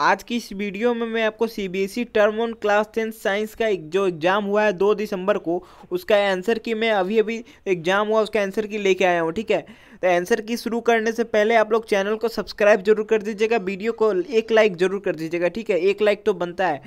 आज की इस वीडियो में मैं आपको C B S E term one class ten science का एक जो एग्ज़ाम हुआ है दो दिसंबर को उसका आंसर की मैं अभी अभी एग्ज़ाम हुआ उसका आंसर की लेके आया हूँ ठीक है तो आंसर की शुरू करने से पहले आप लोग चैनल को सब्सक्राइब जरूर कर दीजिएगा वीडियो को एक लाइक ज़रूर कर दीजिएगा ठीक है एक लाइक तो बनता है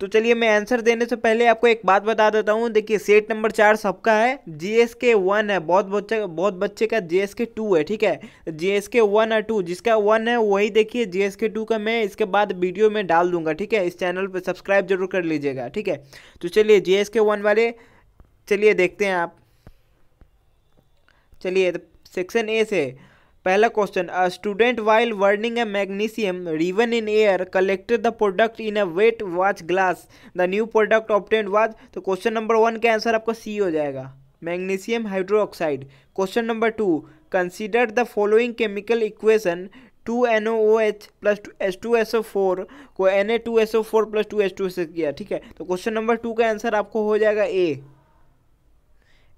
तो चलिए मैं आंसर देने से पहले आपको एक बात बता देता हूँ देखिए सेट नंबर चार सबका है जी एस के वन है बहुत बच्चे बहुत बच्चे का जी एस के टू है ठीक है जी एस के वन और टू जिसका वन है वही देखिए जी एस के टू का मैं इसके बाद वीडियो में डाल दूंगा ठीक है इस चैनल पर सब्सक्राइब जरूर कर लीजिएगा ठीक है तो चलिए जी एस के वन वाले चलिए देखते हैं आप चलिए सेक्शन तो ए से पहला question a student while burning a magnesium ribbon in air collected the product in a wet watch glass the new product obtained watch तो क्वेश्चन नंबर वन का आंसर आपका सी हो जाएगा magnesium hydroxide question number two consider the following chemical equation two N O O H plus S two S O four को N A two S O four plus two S two S किया ठीक है तो question number two का answer आपको हो जाएगा A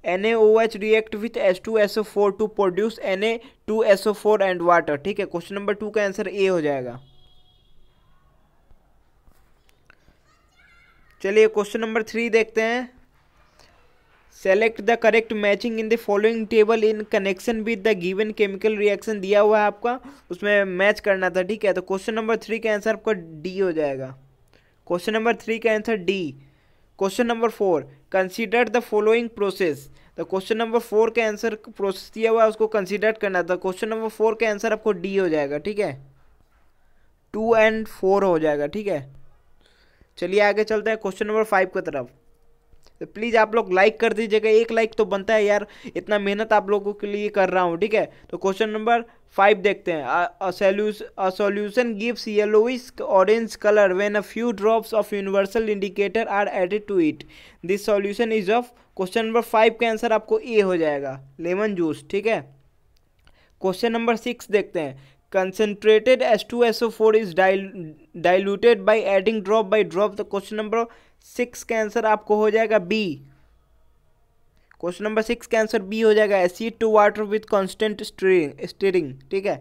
NaOH react with H2SO4 to produce Na2SO4 and water ठीक है क्वेश्चन नंबर टू का आंसर ए हो जाएगा चलिए क्वेश्चन नंबर थ्री देखते हैं select the correct matching in the following table in connection with the given chemical reaction दिया हुआ है आपका उसमें मैच करना था ठीक है तो क्वेश्चन नंबर थ्री का आंसर आपका डी हो जाएगा क्वेश्चन नंबर थ्री का answer D question number four consider the following process तो क्वेश्चन नंबर फोर का आंसर प्रोसेस दिया हुआ है उसको कंसीडर करना था क्वेश्चन नंबर फोर का आंसर आपको डी हो जाएगा ठीक है टू एंड फोर हो जाएगा ठीक है चलिए आगे चलते हैं क्वेश्चन नंबर फाइव की तरफ तो प्लीज़ आप लोग लाइक कर दीजिएगा एक लाइक तो बनता है यार इतना मेहनत आप लोगों के लिए कर रहा हूँ ठीक है तो क्वेश्चन नंबर फाइव देखते हैं solution gives yellowish orange colour when a few drops of universal indicator are added to it this solution is of question number five का आंसर आपको ए हो जाएगा लेमन जूस ठीक है क्वेश्चन नंबर सिक्स देखते हैं S O four is dial diluted by adding drop by drop the question number six का answer आपको हो जाएगा बी क्वेश्चन नंबर सिक्स का आंसर बी हो जाएगा acid to water with constant stirring stirring ठीक है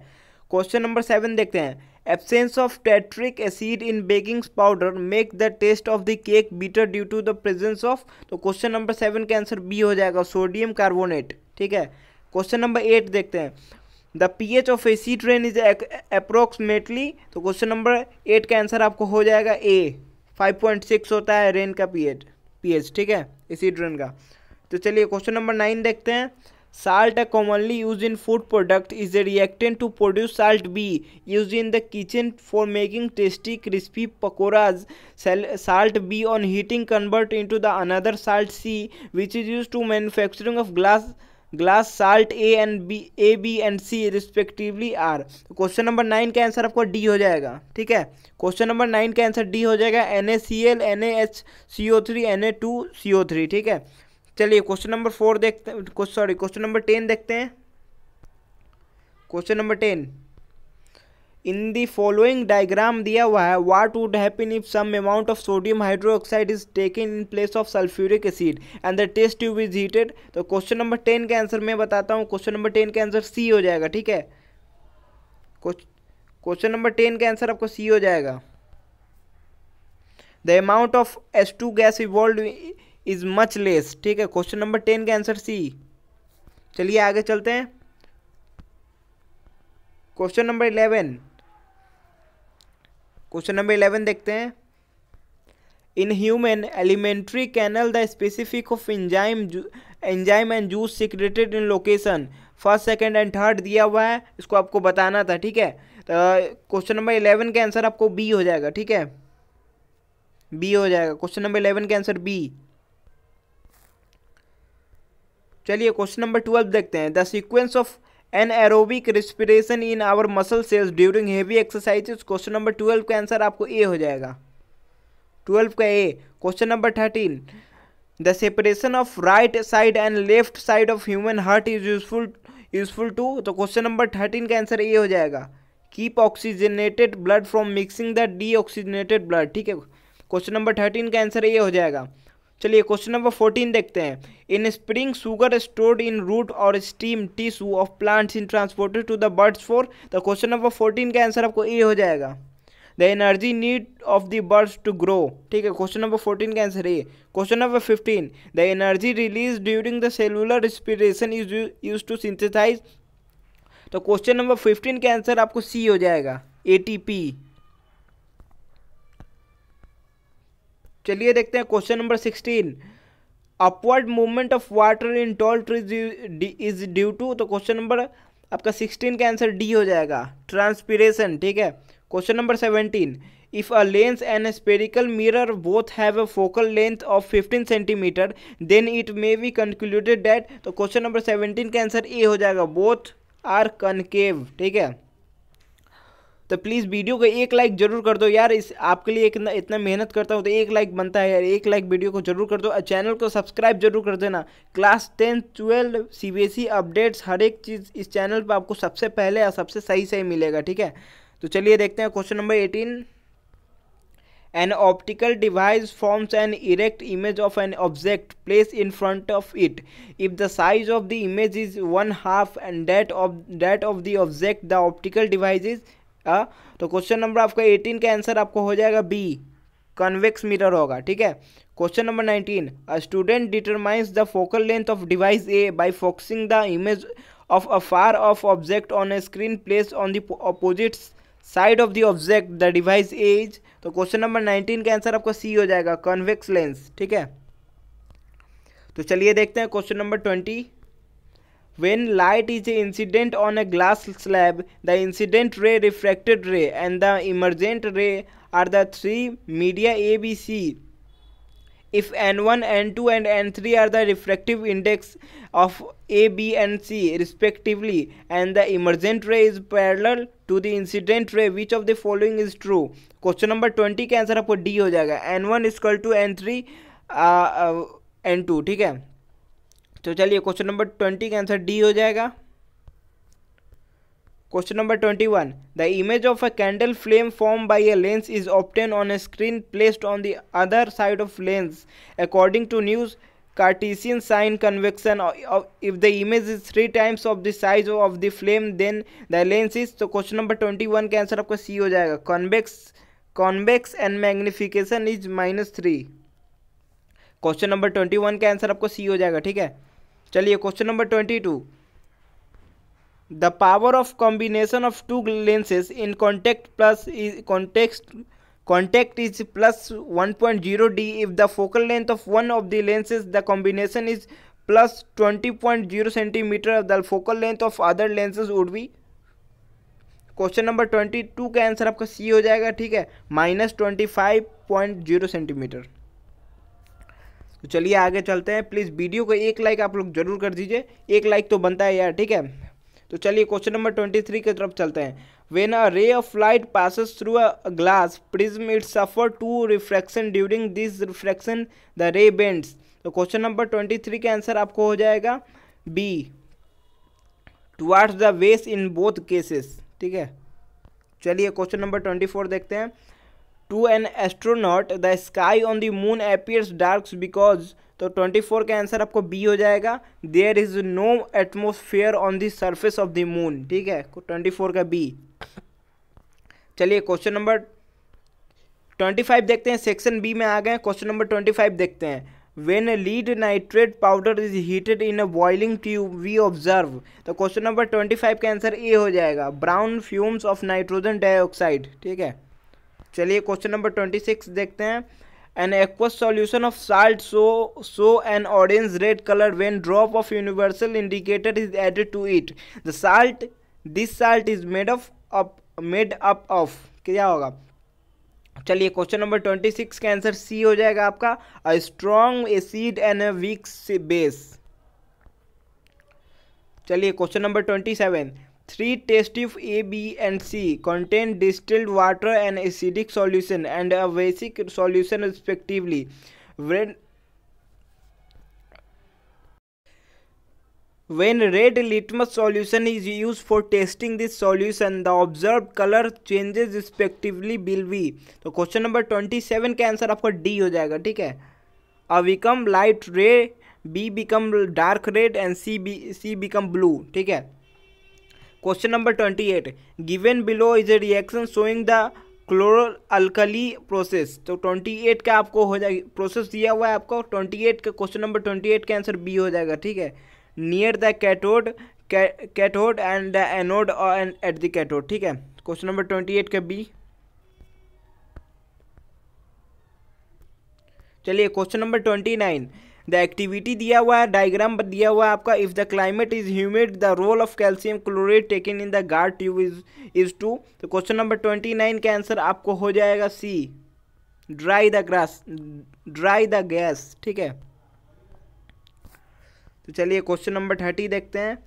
क्वेश्चन नंबर सेवन देखते हैं absence of tartaric acid in baking powder make the taste of the cake bitter due to the presence of तो question number seven का answer B हो जाएगा sodium carbonate ठीक है क्वेश्चन नंबर एट देखते हैं the P H of acid rain is approximately तो question number eight का आंसर आपको हो जाएगा ए 5.6 होता है रेन का पीएच पीएच ठीक है इसी ड्रेन का तो चलिए क्वेश्चन नंबर नाइन देखते हैं salt commonly use in food product is a reactant to produce salt B use in the kitchen for making tasty crispy pakoras salt B on heating convert into the another salt C which is use to manufacturing of glass glass salt A and B A B and C respectively are question number nine का answer आपको D हो जाएगा ठीक है question number nine का answer D हो जाएगा N A C L N A H C O three N A two C O three ठीक है चलिए क्वेश्चन नंबर फोर देखते सॉरी क्वेश्चन नंबर टेन देखते हैं question number ten in the following diagram दिया हुआ है what would happen if some amount of sodium hydroxide is taken in place of sulphuric acid and the test tube is heated तो question number ten के answer मैं बताता हूँ question number ten का answer C हो जाएगा ठीक है क्वेश्चन नंबर टेन का आंसर आपको सी हो जाएगा the amount of S two gas evolve is much less ठीक है क्वेश्चन नंबर टेन का आंसर सी चलिए आगे चलते हैं question number eleven question number eleven देखते हैं in human alimentary canal the specific of enzyme enzyme and juice secreted in location first second and third दिया हुआ है इसको आपको बताना था ठीक है तो, क्वेश्चन नंबर इलेवन का आंसर आपको बी हो जाएगा ठीक है बी हो जाएगा क्वेश्चन नंबर इलेवन का आंसर बी चलिए क्वेश्चन नंबर ट्वेल्व देखते हैं the sequence of anaerobic respiration in our muscle cells during heavy exercises question number twelve का आंसर आपको ए हो जाएगा ट्वेल्व का A question number thirteen the separation of right side and left side of human heart is useful useful to तो question number thirteen का answer A हो जाएगा keep oxygenated blood from mixing the deoxygenated blood ठीक है question number thirteen का answer A हो जाएगा चलिए क्वेश्चन नंबर फोर्टीन देखते हैं in spring sugar stored in root और stem tissue of plants in transported to the birds for तो क्वेश्चन नंबर फोर्टीन का आंसर आपको ए हो जाएगा the energy need of the birds to grow ठीक है क्वेश्चन नंबर फोर्टीन का answer A question number fifteen the energy release during the cellular respiration is use to synthesise तो question number fifteen का answer आपको C हो जाएगा A T P चलिए देखते हैं question number sixteen upward movement of water in tall trees is due to तो question number आपका सिक्सटीन का आंसर डी हो जाएगा ट्रांसपीरेशन ठीक है question number seventeen if a lens and spherical spherical both have a focal length of of 15 centimetre then it may be concluded that तो question number 17 का answer A हो जाएगा both are concave ठीक है तो please video को एक like जरूर कर दो यार इस आपके लिए इतना इतना मेहनत करता हूँ तो एक लाइक बनता है यार एक लाइक वीडियो को जरूर कर दो और चैनल को सब्सक्राइब जरूर कर देना class tenth twelve C B S E updates हर एक चीज़ इस चैनल पर आपको सबसे पहले और सबसे सही सही मिलेगा ठीक है तो चलिए देखते हैं question number eighteen an optical device forms an erect image of an object place in front of it if the size of the image is one half and that of that of the object the optical device is हाँ तो question number आपका eighteen का answer आपको हो जाएगा B convex mirror होगा ठीक है question number nineteen a student determines the focal length of device A by focusing the image of a far off object on a screen place on the opposite side of the object the device A is तो question number nineteen का answer आपका C हो जाएगा convex lens ठीक है तो चलिए देखते हैं question number twenty When light is incident on a glass slab, the incident ray, refracted ray and the emergent ray are the three media ABC. If N1, N2 and N3 are the refractive index of A, B and C respectively and the emergent ray is parallel to the incident ray which of the following is true question number 20 ka answer aapko d ho jayega n1 is equal to n3 uh, uh, n2 theek hai तो चलिए question number twenty का answer D हो जाएगा question number twenty one the image of a candle flame form by a lens is obtain on a screen placed on the other side of lens according to new Cartesian sign convention if the image is three times of the size of the flame then the lens is तो question number twenty one का answer आपका C हो जाएगा convex convex and magnification is minus three question number twenty one का answer आपको C हो जाएगा ठीक है चलिए question number twenty two the power of combination of two lenses in contact plus is contact contact is plus one point zero D if the focal length of one of the lenses the combination is plus twenty point zero centimetre the focal length of other lenses would be question number twenty two का answer आपका C हो जाएगा ठीक है minus twenty five point zero centimetre तो चलिए आगे चलते हैं प्लीज़ वीडियो को एक लाइक आप लोग जरूर कर दीजिए एक लाइक तो बनता है यार ठीक है तो चलिए क्वेश्चन नंबर ट्वेंटी थ्री की तरफ चलते हैं when a ray of light passes through a glass prism it suffer to refraction during this refraction the ray bends तो क्वेश्चन नंबर ट्वेंटी थ्री का आंसर आपको हो जाएगा बी टुवार्ड्स द वेस इन बोथ केसेस ठीक है चलिए question number twenty four देखते हैं to an astronaut the sky on the moon appears dark because तो 24 का आंसर आपको बी हो जाएगा there is no atmosphere on the surface of the moon ठीक है 24 का बी चलिए क्वेश्चन नंबर 25 देखते हैं सेक्शन बी में आ गए क्वेश्चन नंबर 25 देखते हैं when lead nitrate powder is heated in a boiling tube we observe तो क्वेश्चन नंबर 25 का आंसर ए हो जाएगा brown fumes of nitrogen dioxide ठीक है चलिए क्वेश्चन नंबर ट्वेंटी सिक्स देखते हैं an aqueous solution of salt so so an orange red colour when drop of universal indicator is added to it the salt this salt is made of up made up of क्या होगा चलिए question number twenty six का answer C हो जाएगा आपका a strong acid and a weak base चलिए question number twenty seven three test tubes A B and C contain distilled water and acidic solution and a basic solution respectively when when red litmus solution is use for testing this solution the observe colour changes respectively will be तो question number twenty seven का answer आपका D हो जाएगा ठीक है A become light red B become dark red and C B C become blue ठीक है question number twenty eight given below is a reaction showing the chloro alkali process तो twenty eight का आपको हो जाएगी प्रोसेस दिया हुआ है आपको ट्वेंटी एट का क्वेश्चन नंबर ट्वेंटी एट का आंसर बी हो जाएगा ठीक है near the cathode cathode and the anode and at the कैटोड ठीक है क्वेश्चन नंबर ट्वेंटी एट का बी चलिए question number twenty nine the activity दिया हुआ है डायग्राम दिया हुआ है आपका if the climate is humid the role of calcium chlorate taken in the guard tube is is to तो क्वेश्चन नंबर ट्वेंटी नाइन का आंसर आपको हो जाएगा C dry the grass dry the gas ठीक है तो चलिए क्वेश्चन नंबर थर्टी देखते हैं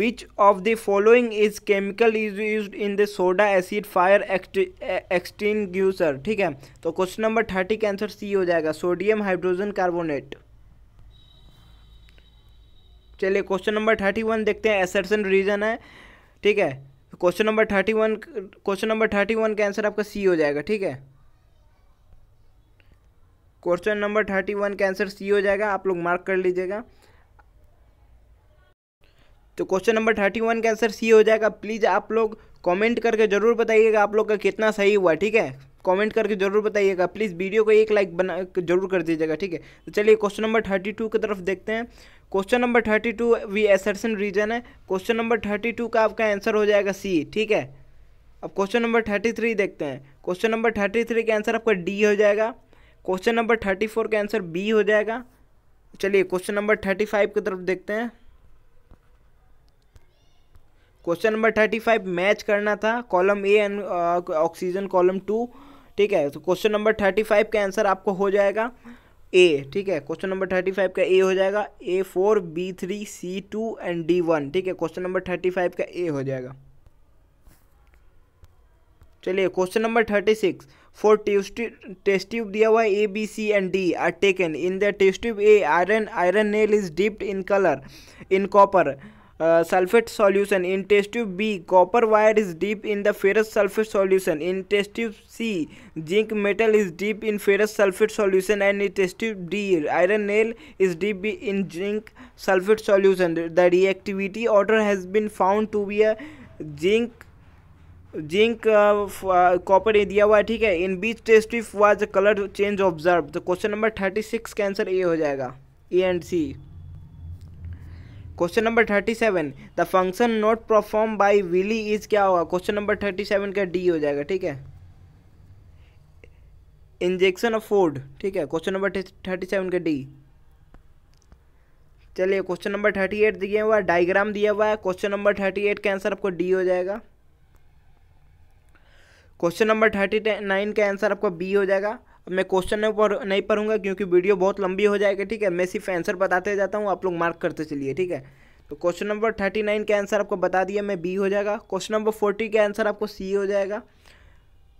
which of the following is chemical is use in the soda acid fire extinguisher ठीक है तो क्वेश्चन नंबर थर्टी का आंसर सी हो जाएगा सोडियम हाइड्रोजन कार्बोनेट चलिए क्वेश्चन नंबर थर्टी वन देखते हैं एसर्सन रीजन है ठीक है question number thirty one question number thirty one का आंसर आपका सी हो जाएगा ठीक है क्वेश्चन नंबर थर्टी वन का आंसर सी हो जाएगा आप लोग मार्क कर लीजिएगा तो क्वेश्चन नंबर थर्टी वन का आंसर सी हो जाएगा प्लीज़ आप लोग कमेंट करके ज़रूर बताइएगा आप लोग का कितना सही हुआ ठीक है कमेंट करके जरूर बताइएगा प्लीज़ वीडियो को एक लाइक बना जरूर कर दीजिएगा ठीक है तो चलिए क्वेश्चन नंबर थर्टी टू की तरफ देखते हैं question number thirty two we assertion reason है क्वेश्चन नंबर थर्टी टू का आपका आंसर हो जाएगा सी ठीक है अब क्वेश्चन नंबर थर्टी थ्री देखते हैं क्वेश्चन नंबर थर्टी थ्री का आंसर आपका डी हो जाएगा क्वेश्चन नंबर थर्टी फोर का आंसर बी हो जाएगा चलिए क्वेश्चन नंबर थर्टी फाइव की तरफ देखते हैं question number thirty five match करना था column A and oxygen column two ठीक है तो क्वेश्चन नंबर थर्टी फाइव का आंसर आपको हो जाएगा ए ठीक है क्वेश्चन नंबर थर्टी फाइव का ए हो जाएगा A four B three C two and D one ठीक है क्वेश्चन नंबर थर्टी फाइव का ए हो जाएगा चलिए question number thirty six for test tube दिया हुआ है A B C and D are taken in the test tube A iron iron nail is dipped in colour in copper sulphate solution in test B copper wire is deep in the ferrous sulphate solution in test C zinc metal is deep in ferrous sulphate solution and in test D iron nail is deep in zinc sulphate solution the reactivity order has been found to be a zinc zinc copper A दिया हुआ है ठीक है in which test was colour change observe तो question number thirty six के answer A हो जाएगा A and C question number thirty seven the function not perform by villi is क्या होगा क्वेश्चन नंबर थर्टी सेवन का D हो जाएगा ठीक है इंजेक्शन ऑफ फूड ठीक है क्वेश्चन नंबर थर्टी सेवन का डी चलिए क्वेश्चन नंबर थर्टी एट दिया हुआ है डायग्राम दिया हुआ है क्वेश्चन नंबर थर्टी एट का आंसर आपको डी हो जाएगा क्वेश्चन नंबर थर्टी नाइन का आंसर आपको बी हो जाएगा अब मैं क्वेश्चन नहीं पढ़ नहीं पढ़ूंगा क्योंकि वीडियो बहुत लंबी हो जाएगी ठीक है मैं सिर्फ आंसर बताते जाता हूँ आप लोग मार्क करते चलिए ठीक है तो क्वेश्चन नंबर थर्टी नाइन का आंसर आपको बता दिया मैं बी हो जाएगा क्वेश्चन नंबर फोर्टी का आंसर आपको सी हो जाएगा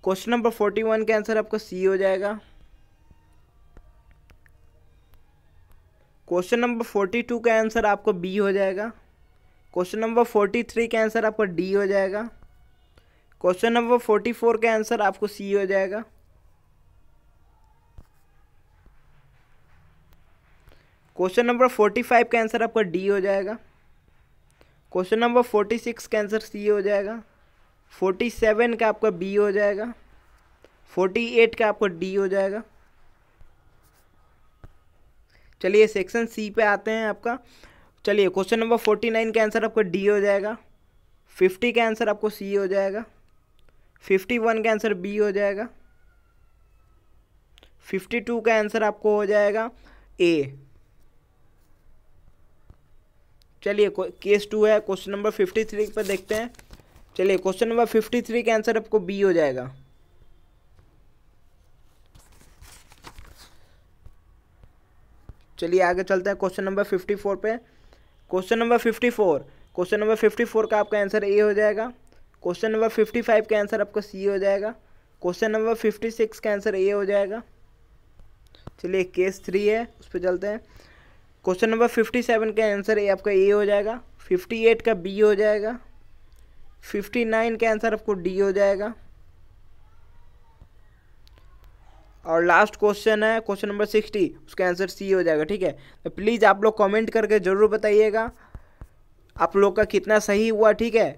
क्वेश्चन नंबर फोर्टी वन का आंसर आपको सी हो जाएगा क्वेश्चन नंबर फोर्टी टू का आंसर आपको बी हो जाएगा क्वेश्चन नंबर फोर्टी थ्री का आंसर आपको डी हो जाएगा क्वेश्चन नंबर फोर्टी फोर का आंसर आपको सी हो जाएगा क्वेश्चन नंबर फोर्टी फाइव का आंसर आपका डी हो जाएगा क्वेश्चन नंबर फोर्टी सिक्स का आंसर सी हो जाएगा फोर्टी सेवन का आपका बी हो जाएगा फोर्टी एट का आपका डी हो जाएगा चलिए सेक्शन सी पे आते हैं आपका चलिए क्वेश्चन नंबर फोर्टी नाइन का आंसर आपका डी हो जाएगा फिफ्टी का आंसर आपको सी हो जाएगा फिफ्टी वन का आंसर बी हो जाएगा फिफ्टी टू का आंसर आपको हो जाएगा ए चलिए केस टू है क्वेश्चन नंबर फिफ्टी थ्री पर देखते हैं चलिए क्वेश्चन नंबर फिफ्टी थ्री का आंसर आपको बी हो जाएगा चलिए आगे चलते हैं क्वेश्चन नंबर फिफ्टी फोर पे question number fifty four question number fifty four का आपका आंसर ए हो जाएगा क्वेश्चन नंबर फिफ्टी फाइव का आंसर आपका सी हो जाएगा क्वेश्चन नंबर फिफ्टी सिक्स का आंसर ए हो जाएगा चलिए केस थ्री है उस पर चलते हैं क्वेश्चन नंबर फिफ्टी सेवन का आंसर ए आपका ए हो जाएगा फिफ्टी एट का बी हो जाएगा फिफ्टी नाइन का आंसर आपको डी हो जाएगा और लास्ट क्वेश्चन है क्वेश्चन नंबर सिक्सटी उसका आंसर सी हो जाएगा ठीक है तो प्लीज़ आप लोग कमेंट करके ज़रूर बताइएगा आप लोग का कितना सही हुआ ठीक है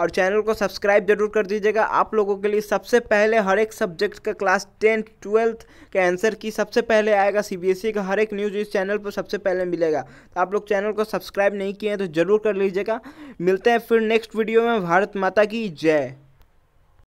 और चैनल को सब्सक्राइब जरूर कर दीजिएगा आप लोगों के लिए सबसे पहले हर एक सब्जेक्ट का क्लास टेंथ ट्वेल्थ के आंसर की सबसे पहले आएगा सीबीएसई e का हर एक न्यूज़ इस चैनल पर सबसे पहले मिलेगा तो आप लोग चैनल को सब्सक्राइब नहीं किए हैं तो ज़रूर कर लीजिएगा मिलते हैं फिर नेक्स्ट वीडियो में भारत माता की जय